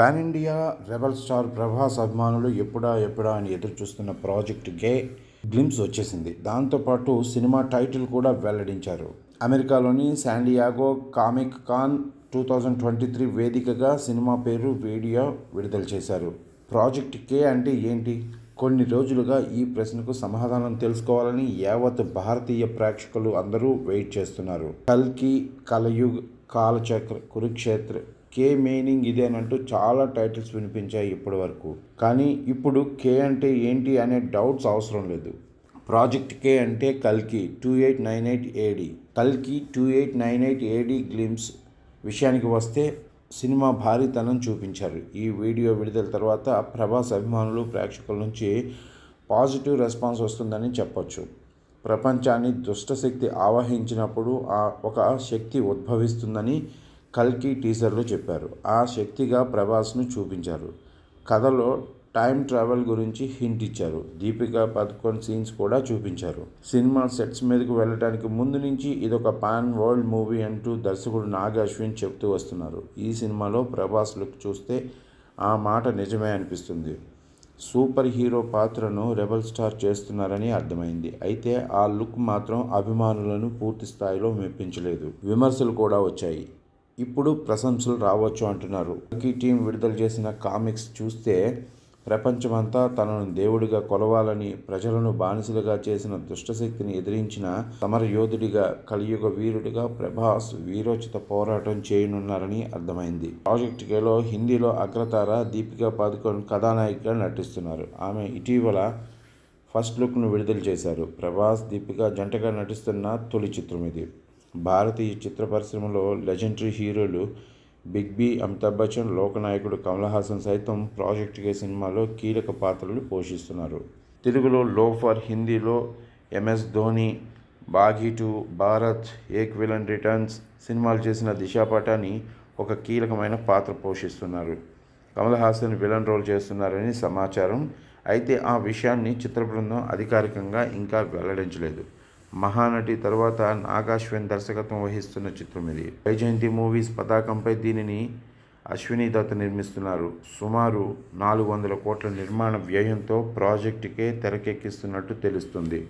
pan India rebel star Prabhas అభిమానులు ఎప్పుడా ఎప్పుడా అని ఎదురు చూస్తున్న ప్రాజెక్టుకే గ్లిమ్స్ వచ్చేసింది దాంతోపాటు సినిమా టైటిల్ కూడా వెల్లడించారు అమెరికాలోని San Diego comic con two thousand twenty three వేదికగా సినిమా పేరు వీడియో విడుదల చేశారు ప్రాజెక్ట్ కే అంటే ఏంటి కొన్ని రోజులుగా ఈ ప్రశ్నకు సమాధానం తెలుసుకోవాలని యావత్ భారతీయ ప్రేక్షకులు అందరూ వెయిట్ చేస్తున్నారు కల్కి కలయుగ్ కాలచక్ర కురుక్షేత్ర కే మీనింగ్ ఇదే అని అంటూ చాలా టైటిల్స్ వినిపించాయి ఇప్పటి వరకు కానీ ఇప్పుడు కే అంటే ఏంటి అనే డౌట్స్ అవసరం లేదు ప్రాజెక్ట్ కే అంటే కల్కి two eight nine eight AD కల్కి two eight nine eight AD glimpse విషయానికి వస్తే సినిమా భారీతనం చూపించారు ఈ వీడియో విడుదల తర్వాత ప్రభాస్ అభిమానులు ప్రేక్షకుల నుంచి పాజిటివ్ రెస్పాన్స్ వస్తుందని చెప్పొచ్చు ప్రపంచాన్ని దుష్టశక్తి ఆవహించినప్పుడు ఒక శక్తి ఉద్భవిస్తుందని కల్కి టీజర్లో చెప్పారు ఆ శక్తిగా ప్రభాస్ను చూపించారు కథలో టైం ట్రావెల్ గురించి హింట్ ఇచ్చారు దీపికా పదకొండు సీన్స్ కూడా చూపించారు సినిమా సెట్స్ మీదకు వెళ్ళడానికి ముందు నుంచి ఇదొక పాన్ వరల్డ్ మూవీ అంటూ దర్శకుడు నాగ అశ్విన్ చెప్తూ వస్తున్నారు ఈ సినిమాలో ప్రభాస్ లుక్ చూస్తే ఆ మాట నిజమే అనిపిస్తుంది సూపర్ హీరో పాత్రను రెబల్ స్టార్ చేస్తున్నారని అర్థమైంది అయితే ఆ లుక్ మాత్రం అభిమానులను పూర్తి స్థాయిలో మెప్పించలేదు విమర్శలు కూడా వచ్చాయి ఇప్పుడు ప్రశంసలు రావచ్చు అంటున్నారు టాకీ టీం విడుదల చేసిన కామిక్స్ చూస్తే ప్రపంచమంతా తనను దేవుడిగా కొలవాలని ప్రజలను బానిసలుగా చేసిన దుష్టశక్తిని ఎదిరించిన సమరయోధుడిగా కలియుగ వీరుడిగా ప్రభాస్ వీరోచిత పోరాటం చేయనున్నారని అర్థమైంది ప్రాజెక్ట్ కేలో హిందీలో అగ్రతార దీపికా పాదుకోన్ కథానాయికగా నటిస్తున్నారు ఆమె ఇటీవల ఫస్ట్ లుక్ను విడుదల చేశారు ప్రభాస్ దీపిక జంటగా నటిస్తున్న తొలి చిత్రం ఇది భారతీయ చిత్ర పరిశ్రమలో లెజెండరీ హీరోలు బిగ్ బి అమితాబ్ బచ్చన్ లోకనాయకుడు కమల్ హాసన్ సైతం ప్రాజెక్ట్ కే సినిమాలో కీలక పాత్రలు పోషిస్తున్నారు తెలుగులో లోఫర్ హిందీలో MS Dhoni Baaghi two Bharat Ek villain returns సినిమాలు చేసిన దిశా పటాని ఒక కీలకమైన పాత్ర పోషిస్తున్నారు కమల్ హాసన్ విలన్ రోల్ చేస్తున్నారని సమాచారం అయితే ఆ విషయాన్ని చిత్ర బృందం అధికారికంగా ఇంకా వెల్లడించలేదు మహానటి తర్వాత నాగాశ్విన్ దర్శకత్వం వహిస్తున్న చిత్రం ఇది వైజయంతి మూవీస్ పతాకంపై దీనిని అశ్విని దత్త నిర్మిస్తున్నారు సుమారు నాలుగు వందల కోట్ల నిర్మాణ వ్యయంతో ప్రాజెక్టుకే తెరకెక్కిస్తున్నట్టు తెలుస్తుంది